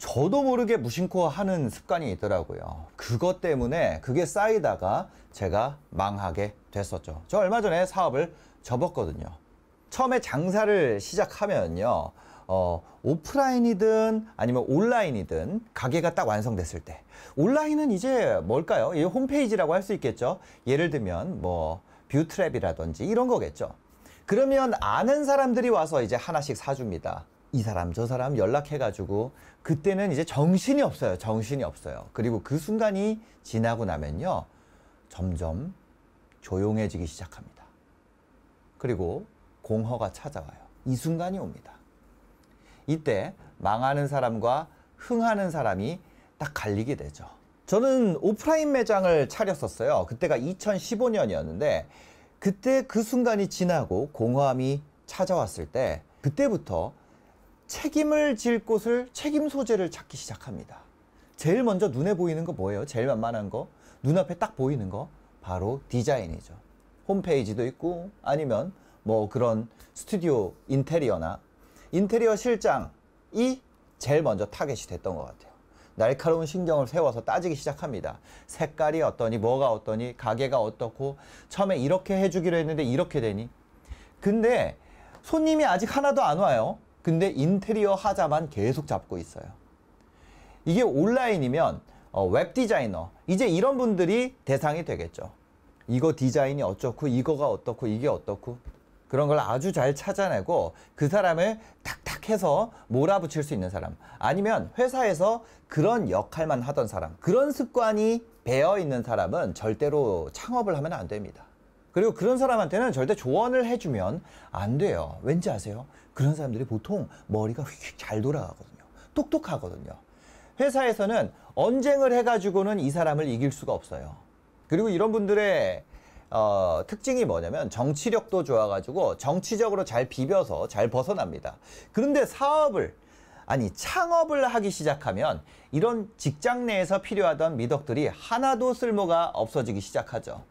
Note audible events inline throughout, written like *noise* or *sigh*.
저도 모르게 무심코 하는 습관이 있더라고요. 그것 때문에 그게 쌓이다가 제가 망하게 됐었죠. 저 얼마 전에 사업을 접었거든요. 처음에 장사를 시작하면요. 어, 오프라인이든 아니면 온라인이든 가게가 딱 완성됐을 때 온라인은 이제 뭘까요? 이 홈페이지라고 할 수 있겠죠. 예를 들면 뭐 뷰트랩이라든지 이런 거겠죠. 그러면 아는 사람들이 와서 이제 하나씩 사줍니다. 이 사람 저 사람 연락해가지고 그때는 이제 정신이 없어요. 정신이 없어요. 그리고 그 순간이 지나고 나면요. 점점 조용해지기 시작합니다. 그리고 공허가 찾아와요. 이 순간이 옵니다. 이때 망하는 사람과 흥하는 사람이 딱 갈리게 되죠. 저는 오프라인 매장을 차렸었어요. 그때가 2015년이었는데 그때 그 순간이 지나고 공허함이 찾아왔을 때 그때부터 책임을 질 곳을 책임 소재를 찾기 시작합니다. 제일 먼저 눈에 보이는 거 뭐예요? 제일 만만한 거? 눈앞에 딱 보이는 거? 바로 디자인이죠. 홈페이지도 있고 아니면 뭐 그런 스튜디오 인테리어나 인테리어 실장이 제일 먼저 타겟이 됐던 것 같아요. 날카로운 신경을 세워서 따지기 시작합니다. 색깔이 어떠니, 뭐가 어떠니, 가게가 어떻고, 처음에 이렇게 해주기로 했는데 이렇게 되니. 근데 손님이 아직 하나도 안 와요. 근데 인테리어 하자만 계속 잡고 있어요. 이게 온라인이면 어, 웹 디자이너 이제 이런 분들이 대상이 되겠죠. 이거 디자인이 어떻고 이거가 어떻고 이게 어떻고 그런 걸 아주 잘 찾아내고 그 사람을 탁탁해서 몰아붙일 수 있는 사람 아니면 회사에서 그런 역할만 하던 사람 그런 습관이 배어 있는 사람은 절대로 창업을 하면 안 됩니다. 그리고 그런 사람한테는 절대 조언을 해주면 안 돼요. 왠지 아세요? 그런 사람들이 보통 머리가 휙휙 잘 돌아가거든요. 똑똑하거든요. 회사에서는 언쟁을 해가지고는 이 사람을 이길 수가 없어요. 그리고 이런 분들의 어, 특징이 뭐냐면 정치력도 좋아가지고 정치적으로 잘 비벼서 잘 벗어납니다. 그런데 사업을 아니 창업을 하기 시작하면 이런 직장 내에서 필요하던 미덕들이 하나도 쓸모가 없어지기 시작하죠.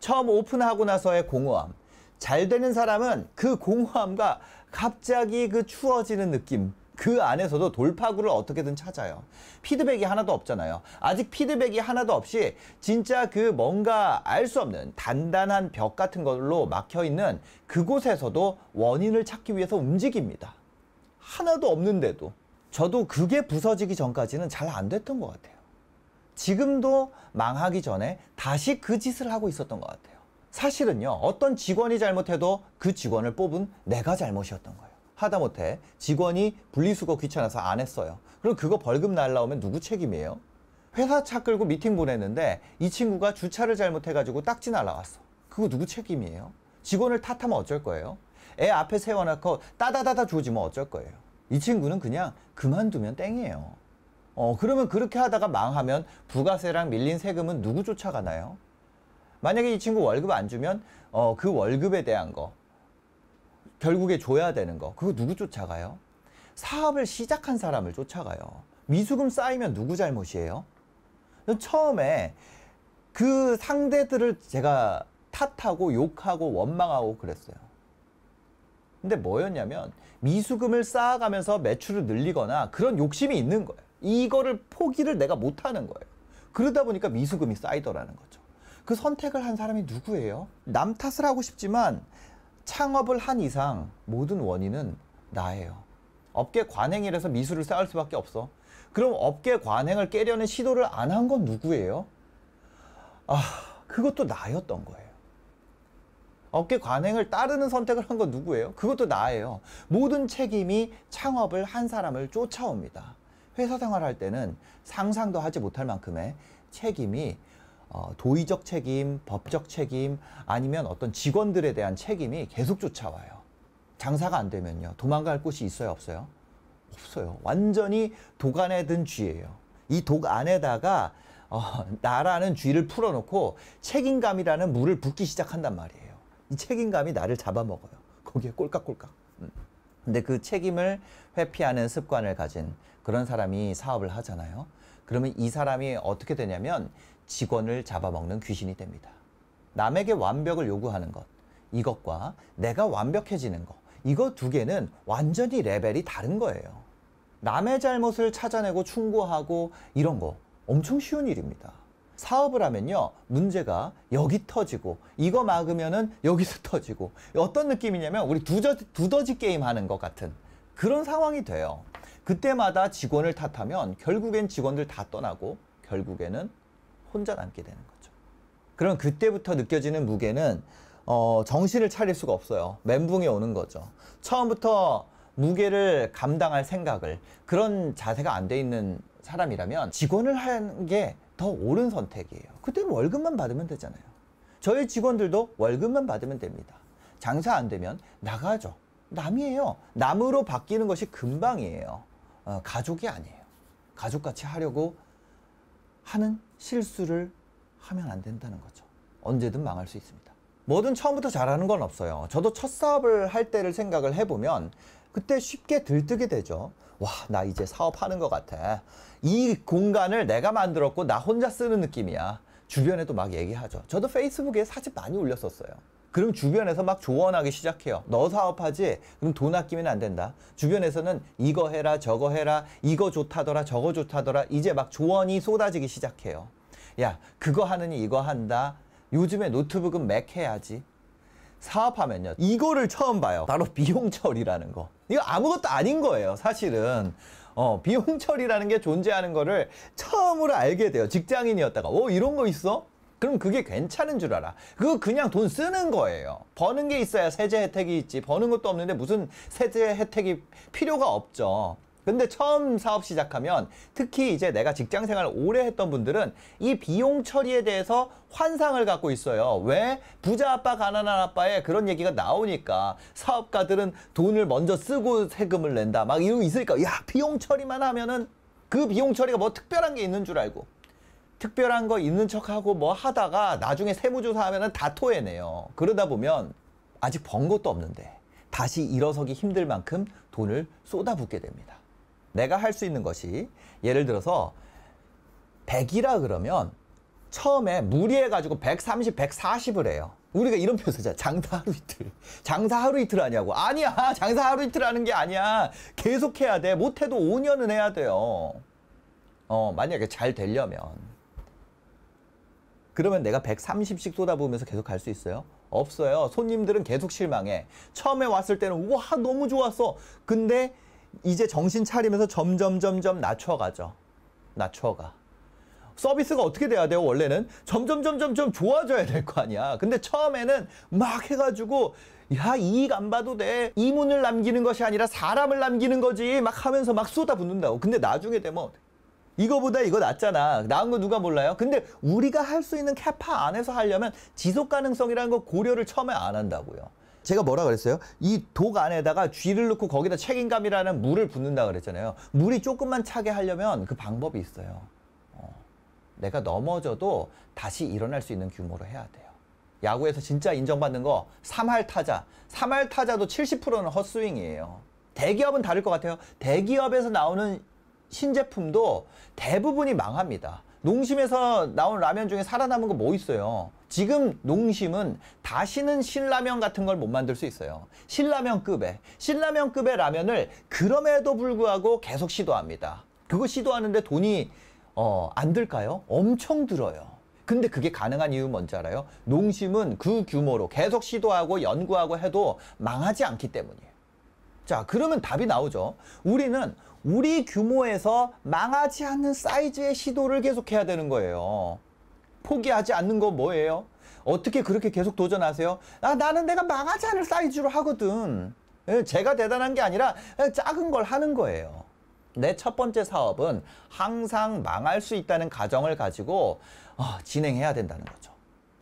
처음 오픈하고 나서의 공허함. 잘 되는 사람은 그 공허함과 갑자기 그 추워지는 느낌. 그 안에서도 돌파구를 어떻게든 찾아요. 피드백이 하나도 없잖아요. 아직 피드백이 하나도 없이 진짜 그 뭔가 알 수 없는 단단한 벽 같은 걸로 막혀 있는 그곳에서도 원인을 찾기 위해서 움직입니다. 하나도 없는데도 저도 그게 부서지기 전까지는 잘 안 됐던 것 같아요. 지금도 망하기 전에 다시 그 짓을 하고 있었던 것 같아요. 사실은요, 어떤 직원이 잘못해도 그 직원을 뽑은 내가 잘못이었던 거예요. 하다못해 직원이 분리수거 귀찮아서 안 했어요. 그럼 그거 벌금 날라오면 누구 책임이에요? 회사 차 끌고 미팅 보냈는데 이 친구가 주차를 잘못해가지고 딱지 날라왔어. 그거 누구 책임이에요? 직원을 탓하면 어쩔 거예요? 애 앞에 세워놓고 따다다다 조지면 뭐 어쩔 거예요? 이 친구는 그냥 그만두면 땡이에요. 어, 그러면 그렇게 하다가 망하면 부가세랑 밀린 세금은 누구 쫓아가나요? 만약에 이 친구 월급 안 주면 어, 그 월급에 대한 거 결국에 줘야 되는 거 그거 누구 쫓아가요? 사업을 시작한 사람을 쫓아가요. 미수금 쌓이면 누구 잘못이에요? 처음에 그 상대들을 제가 탓하고 욕하고 원망하고 그랬어요. 근데 뭐였냐면 미수금을 쌓아가면서 매출을 늘리거나 그런 욕심이 있는 거예요. 이거를 포기를 내가 못하는 거예요. 그러다 보니까 미수금이 쌓이더라는 거죠. 그 선택을 한 사람이 누구예요? 남 탓을 하고 싶지만 창업을 한 이상 모든 원인은 나예요. 업계 관행이라서 미수를 쌓을 수밖에 없어. 그럼 업계 관행을 깨려는 시도를 안 한 건 누구예요? 아, 그것도 나였던 거예요. 업계 관행을 따르는 선택을 한 건 누구예요? 그것도 나예요. 모든 책임이 창업을 한 사람을 쫓아옵니다. 회사 생활할 때는 상상도 하지 못할 만큼의 책임이 어, 도의적 책임, 법적 책임 아니면 어떤 직원들에 대한 책임이 계속 쫓아와요. 장사가 안 되면요. 도망갈 곳이 있어요, 없어요? 없어요. 완전히 독 안에 든 쥐예요. 이 독 안에다가 어, 나라는 쥐를 풀어놓고 책임감이라는 물을 붓기 시작한단 말이에요. 이 책임감이 나를 잡아먹어요. 거기에 꼴깍꼴깍. 음. 근데 그 책임을 회피하는 습관을 가진 그런 사람이 사업을 하잖아요. 그러면 이 사람이 어떻게 되냐면 직원을 잡아먹는 귀신이 됩니다. 남에게 완벽을 요구하는 것, 이것과 내가 완벽해지는 것, 이거 두 개는 완전히 레벨이 다른 거예요. 남의 잘못을 찾아내고 충고하고 이런 거 엄청 쉬운 일입니다. 사업을 하면요, 문제가 여기 터지고, 이거 막으면은 여기서 *laughs* 터지고, 어떤 느낌이냐면 우리 두저, 두더지 게임 하는 것 같은 그런 상황이 돼요. 그때마다 직원을 탓하면 결국엔 직원들 다 떠나고 결국에는 혼자 남게 되는 거죠. 그럼 그때부터 느껴지는 무게는 어, 정신을 차릴 수가 없어요. 멘붕이 오는 거죠. 처음부터 무게를 감당할 생각을 그런 자세가 안 돼 있는 사람이라면 직원을 하는 게 더 옳은 선택이에요. 그때 는 월급만 받으면 되잖아요. 저희 직원들도 월급만 받으면 됩니다. 장사 안 되면 나가죠. 남이에요. 남으로 바뀌는 것이 금방이에요. 어, 가족이 아니에요. 가족같이 하려고 하는 실수를 하면 안 된다는 거죠. 언제든 망할 수 있습니다. 뭐든 처음부터 잘하는 건 없어요. 저도 첫 사업을 할 때를 생각을 해보면 그때 쉽게 들뜨게 되죠. 와, 나 이제 사업하는 것 같아. 이 공간을 내가 만들었고 나 혼자 쓰는 느낌이야. 주변에도 막 얘기하죠. 저도 페이스북에 사진 많이 올렸었어요. 그럼 주변에서 막 조언하기 시작해요. 너 사업하지? 그럼 돈 아끼면 안 된다. 주변에서는 이거 해라, 저거 해라, 이거 좋다더라, 저거 좋다더라. 이제 막 조언이 쏟아지기 시작해요. 야, 그거 하느니 이거 한다. 요즘에 노트북은 맥 해야지. 사업하면요. 이거를 처음 봐요. 바로 비용 처리라는 거. 이거 아무것도 아닌 거예요, 사실은. 어, 비용 처리라는 게 존재하는 거를 처음으로 알게 돼요. 직장인이었다가. 오, 어, 이런 거 있어? 그럼 그게 괜찮은 줄 알아. 그거 그냥 돈 쓰는 거예요. 버는 게 있어야 세제 혜택이 있지. 버는 것도 없는데 무슨 세제 혜택이 필요가 없죠. 근데 처음 사업 시작하면 특히 이제 내가 직장 생활을 오래 했던 분들은 이 비용 처리에 대해서 환상을 갖고 있어요. 왜? 부자 아빠, 가난한 아빠의 그런 얘기가 나오니까 사업가들은 돈을 먼저 쓰고 세금을 낸다. 막 이러고 있으니까 야, 비용 처리만 하면은 그 비용 처리가 뭐 특별한 게 있는 줄 알고 특별한 거 있는 척하고 뭐 하다가 나중에 세무조사하면 다 토해내요. 그러다 보면 아직 번 것도 없는데 다시 일어서기 힘들 만큼 돈을 쏟아붓게 됩니다. 내가 할 수 있는 것이 예를 들어서 100이라 그러면 처음에 무리해가지고 130, 140을 해요. 우리가 이런 표현 쓰자 장사 하루 이틀. 장사 하루 이틀 하냐고. 아니야. 장사 하루 이틀 하는 게 아니야. 계속 해야 돼. 못해도 5년은 해야 돼요. 어, 만약에 잘 되려면. 그러면 내가 130씩 쏟아부으면서 계속 갈 수 있어요? 없어요. 손님들은 계속 실망해. 처음에 왔을 때는 와 너무 좋았어. 근데 이제 정신 차리면서 점점 점점 낮춰가죠. 낮춰가. 서비스가 어떻게 돼야 돼요? 원래는 점점 점점 점 좋아져야 될 거 아니야. 근데 처음에는 막 해가지고 야 이익 안 봐도 돼. 이문을 남기는 것이 아니라 사람을 남기는 거지. 막 하면서 막 쏟아붓는다고. 근데 나중에 되면 이거보다 이거 낫잖아. 나은 거 누가 몰라요? 근데 우리가 할 수 있는 캐파 안에서 하려면 지속 가능성이라는 거 고려를 처음에 안 한다고요. 제가 뭐라 그랬어요? 이 독 안에다가 쥐를 넣고 거기다 책임감이라는 물을 붓는다 그랬잖아요. 물이 조금만 차게 하려면 그 방법이 있어요. 어. 내가 넘어져도 다시 일어날 수 있는 규모로 해야 돼요. 야구에서 진짜 인정받는 거 3할 타자. 3할 타자도 70%는 헛스윙이에요. 대기업은 다를 것 같아요. 대기업에서 나오는 신제품도 대부분이 망합니다. 농심에서 나온 라면 중에 살아남은 거 뭐 있어요? 지금 농심은 다시는 신라면 같은 걸 못 만들 수 있어요. 신라면급의, 신라면급의 라면을 그럼에도 불구하고 계속 시도합니다. 그거 시도하는데 돈이 어, 안 들까요? 엄청 들어요. 근데 그게 가능한 이유 는 뭔지 알아요? 농심은 그 규모로 계속 시도하고 연구하고 해도 망하지 않기 때문이에요. 자, 그러면 답이 나오죠. 우리는 우리 규모에서 망하지 않는 사이즈의 시도를 계속해야 되는 거예요. 포기하지 않는 건 뭐예요? 어떻게 그렇게 계속 도전하세요? 아, 나는 내가 망하지 않을 사이즈로 하거든. 예, 제가 대단한 게 아니라 예, 작은 걸 하는 거예요. 내 첫 번째 사업은 항상 망할 수 있다는 가정을 가지고 어, 진행해야 된다는 거죠.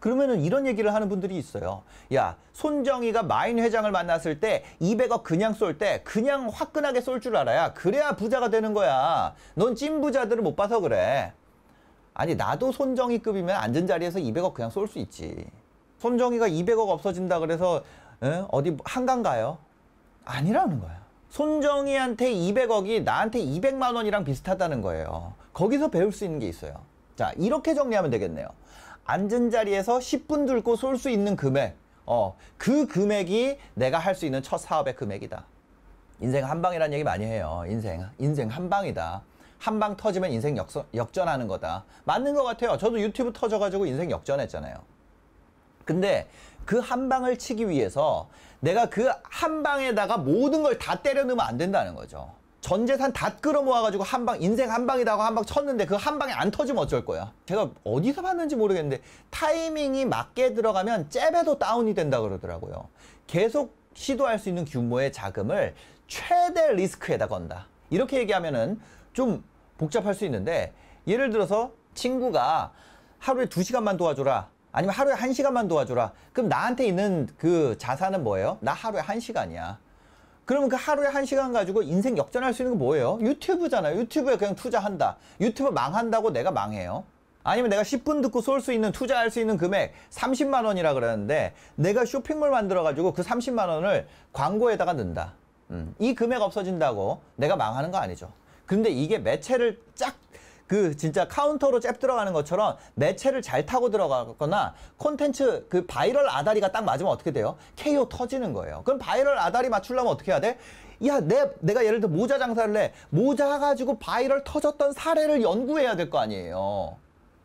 그러면은 이런 얘기를 하는 분들이 있어요. 야, 손정희가 마인 회장을 만났을 때 200억 그냥 쏠 때 그냥 화끈하게 쏠 줄 알아야 그래야 부자가 되는 거야. 넌 찐부자들을 못 봐서 그래. 아니, 나도 손정희급이면 앉은 자리에서 200억 그냥 쏠 수 있지. 손정희가 200억 없어진다 그래서 에? 어? 어디 한강 가요? 아니라는 거야. 손정희한테 200억이 나한테 200만 원이랑 비슷하다는 거예요. 거기서 배울 수 있는 게 있어요. 자, 이렇게 정리하면 되겠네요. 앉은 자리에서 10분 들고 쏠 수 있는 금액 어, 그 금액이 내가 할 수 있는 첫 사업의 금액이다. 인생 한방이라는 얘기 많이 해요. 인생. 인생 한방이다. 한방 터지면 인생 역서, 역전하는 거다. 맞는 것 같아요. 저도 유튜브 터져가지고 인생 역전했잖아요. 근데 그 한 방을 치기 위해서 내가 그 한 방에다가 모든 걸 다 때려 넣으면 안 된다는 거죠. 전 재산 다 끌어모아가지고 한 방 인생 한방이라고한 방 쳤는데 그 한 방에 안 터지면 어쩔 거야 제가 어디서 봤는지 모르겠는데 타이밍이 맞게 들어가면 잽에도 다운이 된다 그러더라고요 계속 시도할 수 있는 규모의 자금을 최대 리스크에다 건다 이렇게 얘기하면은 좀 복잡할 수 있는데 예를 들어서 친구가 하루에 두시간만 도와줘라 아니면 하루에 한시간만 도와줘라 그럼 나한테 있는 그 자산은 뭐예요? 나 하루에 한시간이야 그러면 그 하루에 한 시간 가지고 인생 역전할 수 있는 거 뭐예요? 유튜브잖아요. 유튜브에 그냥 투자한다. 유튜브 망한다고 내가 망해요. 아니면 내가 10분 듣고 쏠 수 있는 투자할 수 있는 금액 30만 원이라 그러는데 내가 쇼핑몰 만들어 가지고 그 30만 원을 광고에다가 넣는다. 음, 이 금액 없어진다고 내가 망하는 거 아니죠. 근데 이게 매체를 쫙그 진짜 카운터로 잽 들어가는 것처럼 매체를 잘 타고 들어가거나 콘텐츠 그 바이럴 아다리가 딱 맞으면 어떻게 돼요? KO 터지는 거예요. 그럼 바이럴 아다리 맞추려면 어떻게 해야 돼? 야, 내, 내가 예를 들어 모자 장사를 해. 모자 가지고 바이럴 터졌던 사례를 연구해야 될 거 아니에요.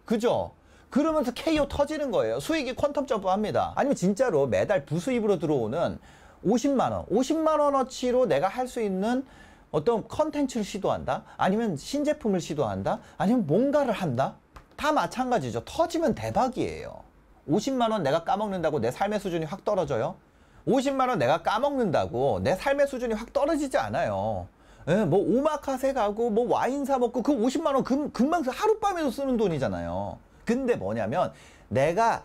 그죠? 그러면서 KO 터지는 거예요. 수익이 퀀텀 점프합니다. 아니면 진짜로 매달 부수입으로 들어오는 50만원, 50만원어치로 내가 할 수 있는 어떤 컨텐츠를 시도한다 아니면 신제품을 시도한다 아니면 뭔가를 한다 다 마찬가지죠 터지면 대박이에요 50만원 내가 까먹는다고 내 삶의 수준이 확 떨어져요 50만원 내가 까먹는다고 내 삶의 수준이 확 떨어지지 않아요 예, 뭐 오마카세 가고 뭐 와인 사 먹고 그 50만원 금, 금방 하룻밤에도 쓰는 돈이잖아요 근데 뭐냐면 내가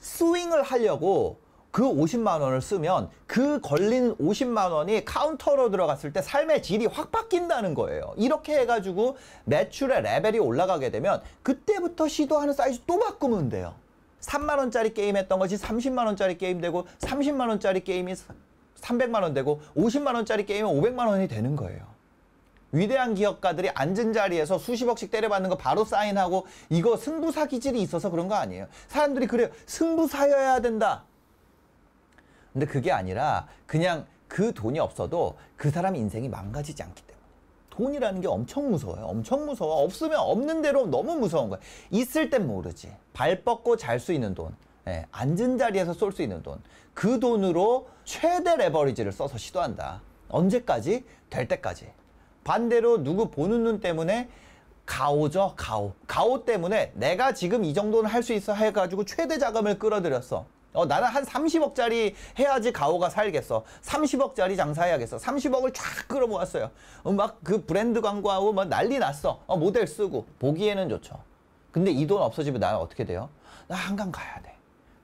스윙을 하려고 그 50만 원을 쓰면 그 걸린 50만 원이 카운터로 들어갔을 때 삶의 질이 확 바뀐다는 거예요. 이렇게 해가지고 매출의 레벨이 올라가게 되면 그때부터 시도하는 사이즈 또 바꾸면 돼요. 3만 원짜리 게임 했던 것이 30만 원짜리 게임 되고 30만 원짜리 게임이 300만 원 되고 50만 원짜리 게임이 500만 원이 되는 거예요. 위대한 기업가들이 앉은 자리에서 수십억씩 때려받는 거 바로 사인하고 이거 승부사 기질이 있어서 그런 거 아니에요. 사람들이 그래요. 승부사여야 된다. 근데 그게 아니라 그냥 그 돈이 없어도 그 사람 인생이 망가지지 않기 때문에. 돈이라는 게 엄청 무서워요. 엄청 무서워. 없으면 없는 대로 너무 무서운 거야. 있을 땐 모르지. 발 뻗고 잘 수 있는 돈. 예, 앉은 자리에서 쏠 수 있는 돈. 그 돈으로 최대 레버리지를 써서 시도한다. 언제까지? 될 때까지. 반대로 누구 보는 눈 때문에 가오죠, 가오. 가오 때문에 내가 지금 이 정도는 할 수 있어 해가지고 최대 자금을 끌어들였어. 어, 나는 한 30억짜리 해야지 가오가 살겠어. 30억짜리 장사해야겠어. 30억을 쫙 끌어모았어요. 어, 막그 브랜드 광고하고 막 난리 났어. 어, 모델 쓰고. 보기에는 좋죠. 근데 이 돈 없어지면 나는 어떻게 돼요? 나 한강 가야 돼.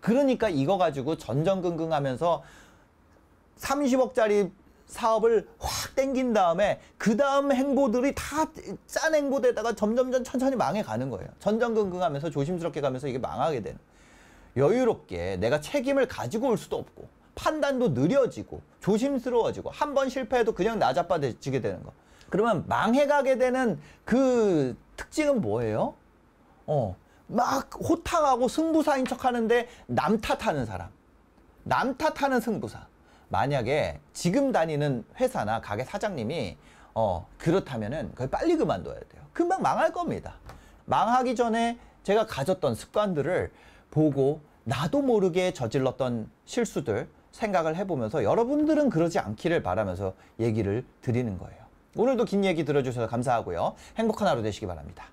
그러니까 이거 가지고 전전긍긍 하면서 30억짜리 사업을 확 땡긴 다음에 그 다음 행보들이 다 짠 행보에다가 점점점 천천히 망해가는 거예요. 전전긍긍하면서 조심스럽게 가면서 이게 망하게 되는. 여유롭게 내가 책임을 가지고 올 수도 없고 판단도 느려지고 조심스러워지고 한 번 실패해도 그냥 나자빠지게 되는 거. 그러면 망해가게 되는 그 특징은 뭐예요? 어, 막 호탕하고 승부사인 척 하는데 남 탓하는 사람. 남 탓하는 승부사. 만약에 지금 다니는 회사나 가게 사장님이 어, 그렇다면은 거의 빨리 그만둬야 돼요. 금방 망할 겁니다. 망하기 전에 제가 가졌던 습관들을 보고 나도 모르게 저질렀던 실수들 생각을 해보면서 여러분들은 그러지 않기를 바라면서 얘기를 드리는 거예요. 오늘도 긴 얘기 들어주셔서 감사하고요. 행복한 하루 되시기 바랍니다.